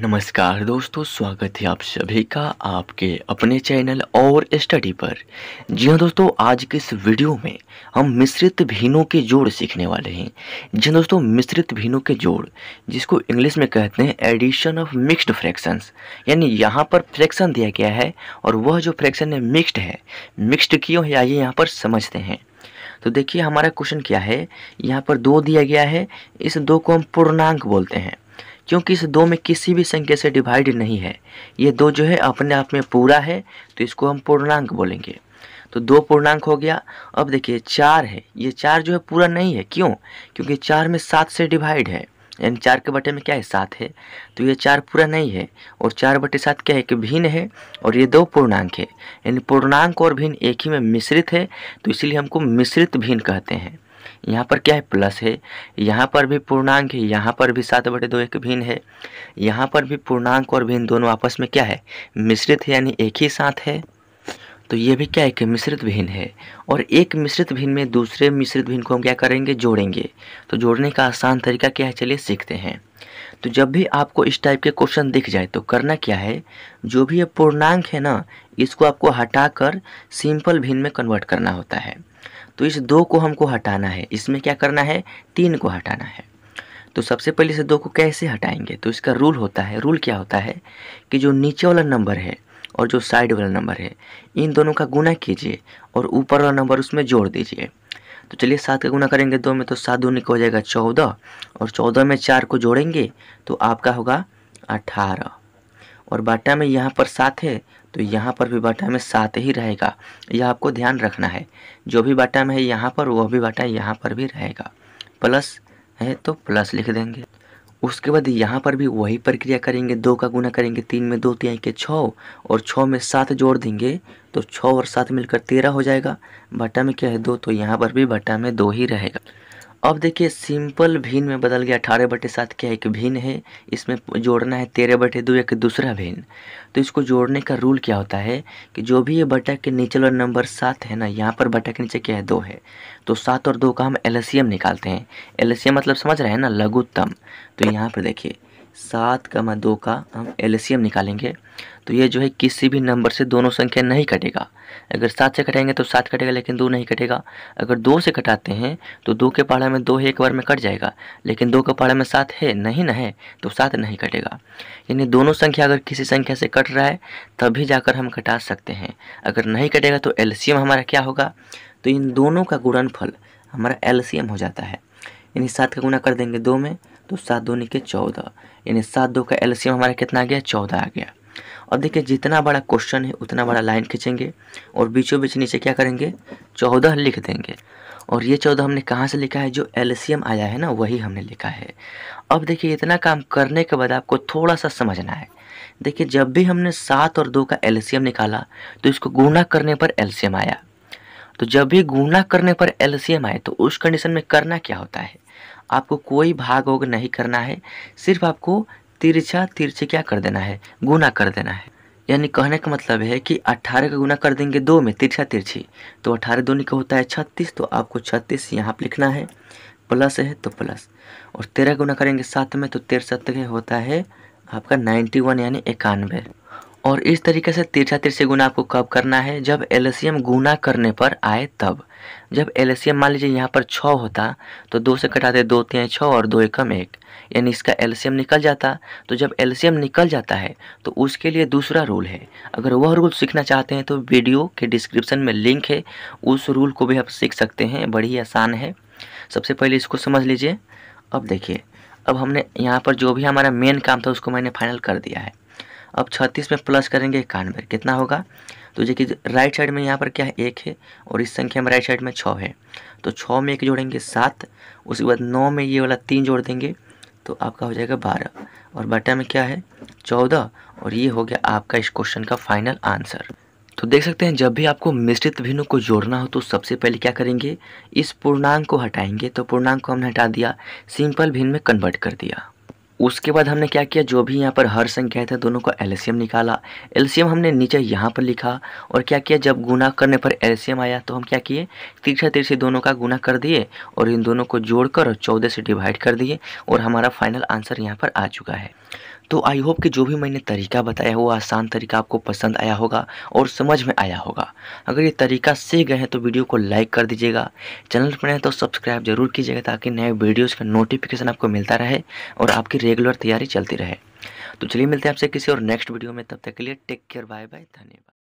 नमस्कार दोस्तों स्वागत है आप सभी का आपके अपने चैनल और स्टडी पर जी हाँ दोस्तों आज के इस वीडियो में हम मिश्रित भीनों के जोड़ सीखने वाले हैं जी हाँ दोस्तों मिश्रित भीनों के जोड़ जिसको इंग्लिश में कहते हैं एडिशन ऑफ मिक्स्ड फ्रैक्शंस यानी यहाँ पर फ्रैक्शन दिया गया है और वह जो फ्रैक्शन है मिक्स्ड है मिक्स्ड क्यों है आइए यहाँ पर समझते हैं तो देखिए हमारा क्वेश्चन क्या है यहाँ पर दो दिया गया है इस दो को हम पूर्णांक बोलते हैं क्योंकि इस दो में किसी भी संख्या से डिवाइड नहीं है ये दो जो है अपने आप में पूरा है तो इसको हम पूर्णांक बोलेंगे तो दो पूर्णांक हो गया अब देखिए चार है ये चार जो है पूरा नहीं है क्यों क्योंकि चार में सात से डिवाइड है यानी चार के बटे में क्या है सात है तो ये चार पूरा नहीं है और चार बटे सात क्या है कि भिन्न है और ये दो पूर्णांक है यानी पूर्णांक और भिन्न एक ही में मिश्रित है तो इसलिए हमको मिश्रित भिन्न कहते हैं यहाँ पर क्या है प्लस है यहाँ पर भी पूर्णांक है यहाँ पर भी सात बटे दो एक भिन्न है यहाँ पर भी पूर्णांक और भिन्न दोनों आपस में क्या है मिश्रित है यानी एक ही साथ है तो ये भी क्या है कि मिश्रित भिन्न है और एक मिश्रित भिन्न में दूसरे मिश्रित भिन्न को हम क्या करेंगे जोड़ेंगे तो जोड़ने का आसान तरीका क्या है चलिए सीखते हैं तो जब भी आपको इस टाइप के क्वेश्चन दिख जाए तो करना क्या है जो भी ये पूर्णांक है ना इसको आपको हटाकर सिंपल भिन्न में कन्वर्ट करना होता है तो इस दो को हमको हटाना है इसमें क्या करना है तीन को हटाना है तो सबसे पहले से दो को कैसे हटाएंगे तो इसका रूल होता है रूल क्या होता है कि जो नीचे वाला नंबर है और जो साइड वाला नंबर है इन दोनों का गुना कीजिए और ऊपर वाला नंबर उसमें जोड़ दीजिए तो चलिए सात का गुना करेंगे दो में तो सात दूनी का हो जाएगा चौदह और चौदह में चार को जोड़ेंगे तो आपका होगा अठारह और बाटा में यहाँ पर सात है तो यहाँ पर भी बाटा में सात ही रहेगा यह आपको ध्यान रखना है जो भी बाटा में है यहाँ पर वह भी बाटा यहाँ पर भी रहेगा प्लस है तो प्लस लिख देंगे उसके बाद यहाँ पर भी वही प्रक्रिया करेंगे दो का गुना करेंगे तीन में दो तिहाई के छः और छः में सात जोड़ देंगे तो छः और सात मिलकर तेरह हो जाएगा भट्टा में क्या है दो तो यहाँ पर भी भट्टा में दो ही रहेगा अब देखिए सिंपल भिन्न में बदल गया अठारह बटे सात क्या एक भिन्न है इसमें जोड़ना है तेरह बटे दो एक दूसरा भिन्न तो इसको जोड़ने का रूल क्या होता है कि जो भी ये बटा के नीचे वाला नंबर सात है ना यहाँ पर बटा के नीचे क्या है दो है तो सात और दो का हम एलसीएम निकालते हैं एलसीएम मतलब समझ रहे हैं ना लघुत्तम तो यहाँ पर देखिए सात का दो का हम एलसीएम निकालेंगे तो ये जो है किसी भी नंबर से दोनों संख्या नहीं कटेगा अगर सात से कटेंगे तो सात कटेगा लेकिन दो नहीं कटेगा अगर दो से कटाते हैं तो दो के पहाड़ा में दो एक बार में कट जाएगा लेकिन दो के पहाड़ा में सात है नहीं ना है तो सात नहीं कटेगा यानी दोनों संख्या अगर किसी संख्या से कट रहा है तभी जाकर हम कटा सकते हैं अगर नहीं कटेगा तो एल हमारा क्या होगा तो इन दोनों का गुड़न हमारा एल हो जाता है यानी सात का गुना कर देंगे दो में तो सात दो नीचे चौदह यानी सात दो का एल हमारा कितना आ गया चौदह आ गया अब देखिए जितना बड़ा क्वेश्चन है उतना बड़ा लाइन खींचेंगे और बीचों बीच नीचे क्या करेंगे चौदह लिख देंगे और ये चौदह हमने कहाँ से लिखा है जो एलसीएम आया है ना वही हमने लिखा है अब देखिए इतना काम करने के बाद आपको थोड़ा सा समझना है देखिए जब भी हमने सात और दो का एल निकाला तो इसको गुणा करने पर एल आया तो जब भी गुणा करने पर एल आए तो उस कंडीशन में करना क्या होता है आपको कोई भाग होग नहीं करना है सिर्फ आपको तिरछा तिरछे क्या कर देना है गुना कर देना है यानी कहने का मतलब है कि 18 का गुना कर देंगे दो में तिरछा तिरछी तो 18 दूनी का होता है छत्तीस तो आपको छत्तीस यहाँ पर लिखना है प्लस है तो प्लस और तेरह गुना करेंगे सात में तो तेरह होता है आपका नाइन्टी वन यानी इक्यानवे और इस तरीके से तिरछा तिरछे गुना आपको कब करना है जब एलसीएम गुना करने पर आए तब जब एलसीएम मान लीजिए यहाँ पर छः होता तो दो से कटाते दो तीन छः और दो एकम एक यानी इसका एलसीएम निकल जाता तो जब एलसीएम निकल जाता है तो उसके लिए दूसरा रूल है अगर वह रूल सीखना चाहते हैं तो वीडियो के डिस्क्रिप्शन में लिंक है उस रूल को भी आप सीख सकते हैं बड़ी आसान है सबसे पहले इसको समझ लीजिए अब देखिए अब हमने यहाँ पर जो भी हमारा मेन काम था उसको मैंने फाइनल कर दिया है अब छत्तीस में प्लस करेंगे इक्यानवे कितना होगा तो देखिए राइट साइड में यहाँ पर क्या है एक है और इस संख्या में राइट साइड में छः है तो छः में एक जोड़ेंगे सात उसके बाद नौ में ये वाला तीन जोड़ देंगे तो आपका हो जाएगा बारह और बटा में क्या है चौदह और ये हो गया आपका इस क्वेश्चन का फाइनल आंसर तो देख सकते हैं जब भी आपको मिश्रित भिन्नों को जोड़ना हो तो सबसे पहले क्या करेंगे इस पूर्णांक को हटाएंगे तो पूर्णांक को हमने हटा दिया सिंपल भिन्न में कन्वर्ट कर दिया उसके बाद हमने क्या किया जो भी यहाँ पर हर संख्या था दोनों का एलसीएम निकाला एलसीएम हमने नीचे यहाँ पर लिखा और क्या किया जब गुना करने पर एलसीएम आया तो हम क्या किए तिरछा तिरछे दोनों का गुना कर दिए और इन दोनों को जोड़कर और चौदह से डिवाइड कर दिए और हमारा फाइनल आंसर यहाँ पर आ चुका है तो आई होप कि जो भी मैंने तरीका बताया वो आसान तरीका आपको पसंद आया होगा और समझ में आया होगा अगर ये तरीका सीख गए हैं तो वीडियो को लाइक कर दीजिएगा चैनल पर हैं तो सब्सक्राइब जरूर कीजिएगा ताकि नए वीडियोज़ का नोटिफिकेशन आपको मिलता रहे और आपकी रेगुलर तैयारी चलती रहे तो चलिए मिलते हैं आपसे किसी और नेक्स्ट वीडियो में तब तक के लिए टेक केयर बाय बाय धन्यवाद